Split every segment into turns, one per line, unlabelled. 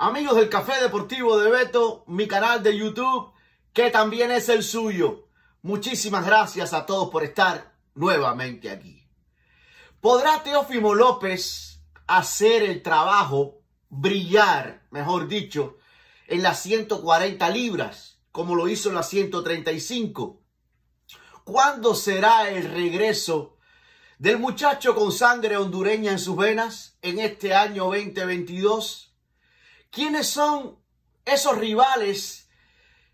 Amigos del Café Deportivo de Beto, mi canal de YouTube, que también es el suyo. Muchísimas gracias a todos por estar nuevamente aquí. ¿Podrá Teófimo López hacer el trabajo, brillar, mejor dicho, en las 140 libras, como lo hizo en las 135? ¿Cuándo será el regreso del muchacho con sangre hondureña en sus venas en este año 2022? ¿Quiénes son esos rivales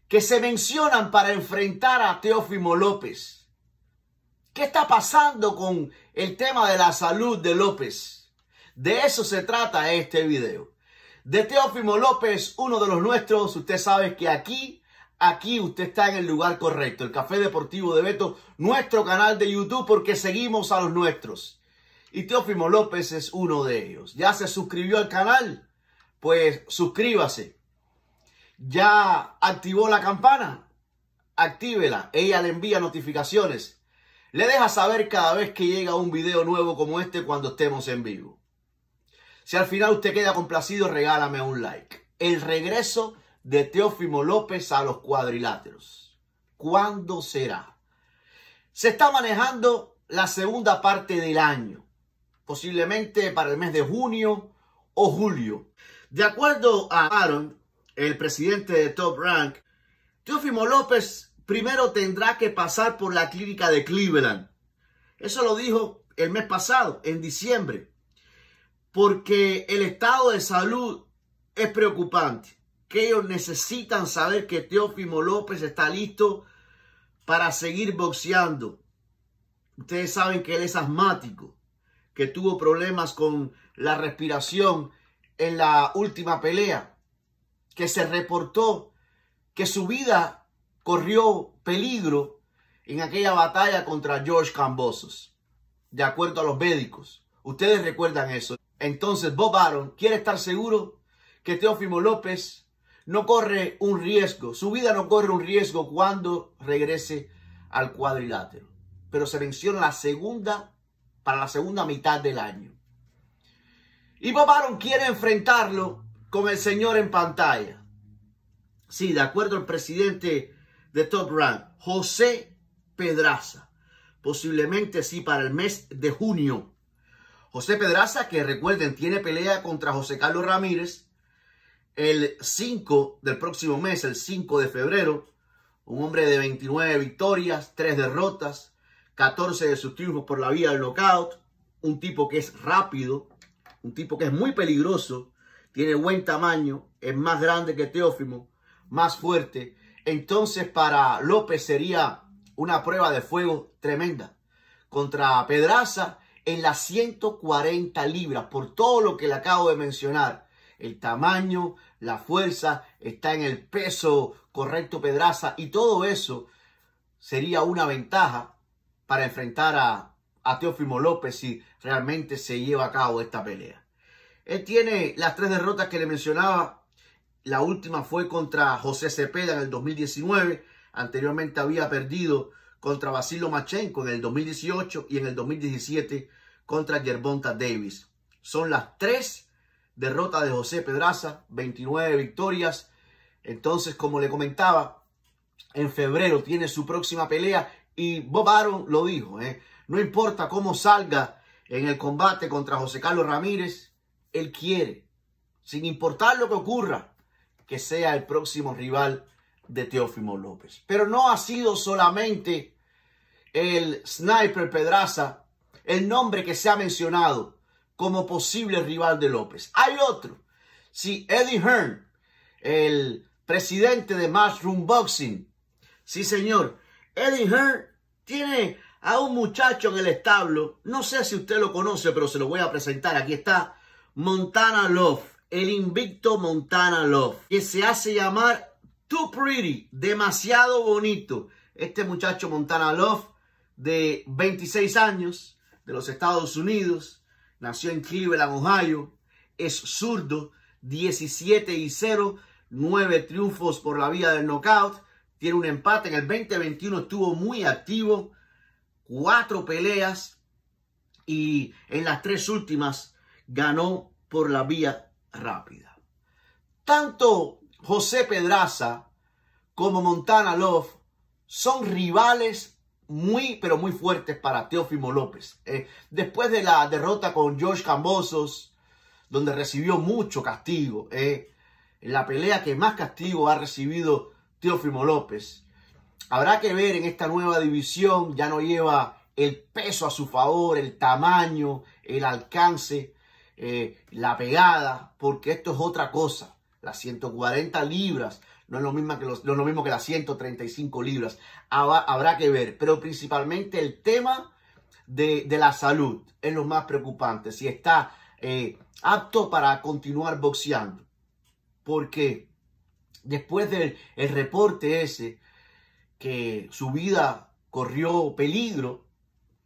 que se mencionan para enfrentar a Teófimo López? ¿Qué está pasando con el tema de la salud de López? De eso se trata este video. De Teófimo López, uno de los nuestros, usted sabe que aquí, aquí usted está en el lugar correcto. El Café Deportivo de Beto, nuestro canal de YouTube, porque seguimos a los nuestros. Y Teófimo López es uno de ellos. Ya se suscribió al canal pues suscríbase. ¿Ya activó la campana? Actívela. Ella le envía notificaciones. Le deja saber cada vez que llega un video nuevo como este cuando estemos en vivo. Si al final usted queda complacido, regálame un like. El regreso de Teófimo López a los cuadriláteros. ¿Cuándo será? Se está manejando la segunda parte del año, posiblemente para el mes de junio o julio. De acuerdo a Aaron, el presidente de Top Rank, Teófimo López primero tendrá que pasar por la clínica de Cleveland. Eso lo dijo el mes pasado, en diciembre, porque el estado de salud es preocupante, que ellos necesitan saber que Teófimo López está listo para seguir boxeando. Ustedes saben que él es asmático, que tuvo problemas con la respiración en la última pelea, que se reportó que su vida corrió peligro en aquella batalla contra George Cambosos, de acuerdo a los médicos. Ustedes recuerdan eso. Entonces Bob Aaron quiere estar seguro que Teófimo López no corre un riesgo, su vida no corre un riesgo cuando regrese al cuadrilátero. Pero se menciona la segunda, para la segunda mitad del año. Y Bob quiere enfrentarlo con el señor en pantalla. Sí, de acuerdo al presidente de Top Rank, José Pedraza. Posiblemente sí para el mes de junio. José Pedraza, que recuerden, tiene pelea contra José Carlos Ramírez el 5 del próximo mes, el 5 de febrero. Un hombre de 29 victorias, 3 derrotas, 14 de sus triunfos por la vía del knockout. Un tipo que es rápido, un tipo que es muy peligroso, tiene buen tamaño, es más grande que Teófimo, más fuerte. Entonces para López sería una prueba de fuego tremenda contra Pedraza en las 140 libras por todo lo que le acabo de mencionar. El tamaño, la fuerza, está en el peso correcto Pedraza y todo eso sería una ventaja para enfrentar a a Teófimo López si realmente se lleva a cabo esta pelea. Él tiene las tres derrotas que le mencionaba. La última fue contra José Cepeda en el 2019. Anteriormente había perdido contra Basilio Machenko en el 2018 y en el 2017 contra Yerbonta Davis. Son las tres derrotas de José Pedraza, 29 victorias. Entonces, como le comentaba, en febrero tiene su próxima pelea y Bob Aaron lo dijo, ¿eh? No importa cómo salga en el combate contra José Carlos Ramírez, él quiere, sin importar lo que ocurra, que sea el próximo rival de Teófimo López. Pero no ha sido solamente el sniper Pedraza el nombre que se ha mencionado como posible rival de López. Hay otro. Si Eddie Hearn, el presidente de Matchroom Boxing, sí señor, Eddie Hearn tiene a un muchacho en el establo. No sé si usted lo conoce, pero se lo voy a presentar. Aquí está Montana Love, el invicto Montana Love, que se hace llamar Too Pretty, demasiado bonito. Este muchacho Montana Love, de 26 años, de los Estados Unidos, nació en Cleveland, Ohio, es zurdo, 17 y 0, 9 triunfos por la vía del knockout, tiene un empate en el 2021, estuvo muy activo cuatro peleas y en las tres últimas ganó por la vía rápida. Tanto José Pedraza como Montana Love son rivales muy, pero muy fuertes para Teófimo López. Eh, después de la derrota con George Cambosos, donde recibió mucho castigo, eh, la pelea que más castigo ha recibido Teófimo López, Habrá que ver en esta nueva división, ya no lleva el peso a su favor, el tamaño, el alcance, eh, la pegada, porque esto es otra cosa. Las 140 libras no es lo mismo que, lo mismo que las 135 libras. Habrá, que ver, pero principalmente el tema de, la salud es lo más preocupante. Si está eh, apto para continuar boxeando, porque después del reporte ese, que su vida corrió peligro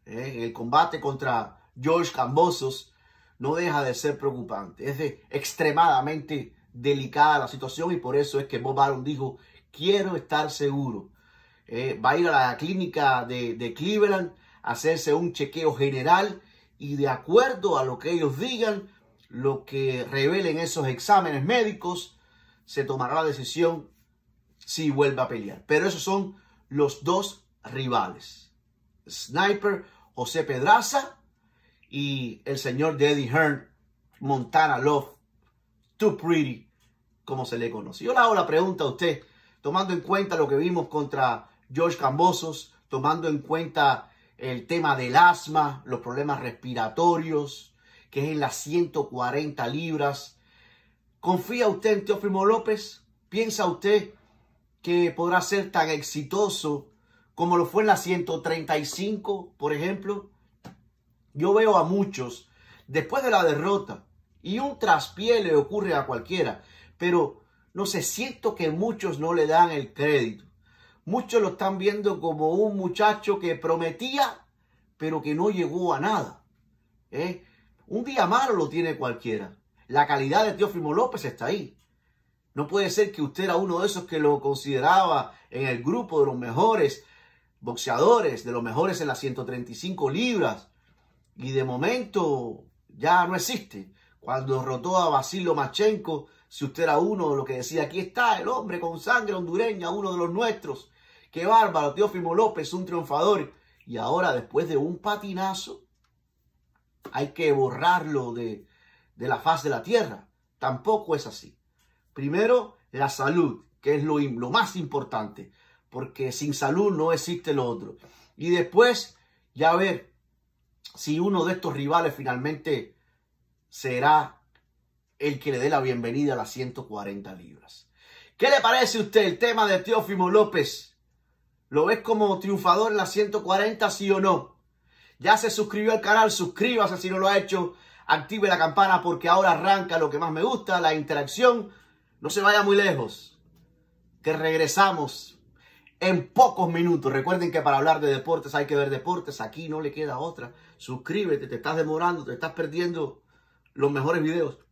¿eh? en el combate contra George Cambosos, no deja de ser preocupante. Es extremadamente delicada la situación y por eso es que Bob Barron dijo, quiero estar seguro. ¿Eh? va a ir a la clínica de, de Cleveland a hacerse un chequeo general y de acuerdo a lo que ellos digan, lo que revelen esos exámenes médicos, se tomará la decisión si vuelve a pelear. Pero esos son los dos rivales. Sniper José Pedraza y el señor de Hearn, Montana Love, Too Pretty, como se le conoce. Yo le hago la pregunta a usted, tomando en cuenta lo que vimos contra George Cambosos, tomando en cuenta el tema del asma, los problemas respiratorios, que es en las 140 libras. ¿Confía usted en Teófimo López? ¿Piensa usted que podrá ser tan exitoso como lo fue en la 135, por ejemplo. Yo veo a muchos después de la derrota y un traspié le ocurre a cualquiera, pero no sé, siento que muchos no le dan el crédito. Muchos lo están viendo como un muchacho que prometía, pero que no llegó a nada. ¿Eh? Un día malo lo tiene cualquiera. La calidad de Teófimo López está ahí. No puede ser que usted era uno de esos que lo consideraba en el grupo de los mejores boxeadores, de los mejores en las 135 libras. Y de momento ya no existe. Cuando rotó a Basilio Machenko, si usted era uno lo que decía, aquí está el hombre con sangre hondureña, uno de los nuestros. Qué bárbaro, Teófimo López, un triunfador. Y ahora, después de un patinazo, hay que borrarlo de la faz de la tierra. Tampoco es así. Primero, la salud, que es lo, más importante, porque sin salud no existe lo otro. Y después, ya ver si uno de estos rivales finalmente será el que le dé la bienvenida a las 140 libras. ¿Qué le parece a usted el tema de Teófimo López? ¿Lo ves como triunfador en las 140, sí o no? ¿Ya se suscribió al canal? Suscríbase si no lo ha hecho. Active la campana porque ahora arranca lo que más me gusta, la interacción no se vaya muy lejos, que regresamos en pocos minutos. Recuerden que para hablar de deportes hay que ver deportes. Aquí no le queda otra. Suscríbete, te estás demorando, te estás perdiendo los mejores videos.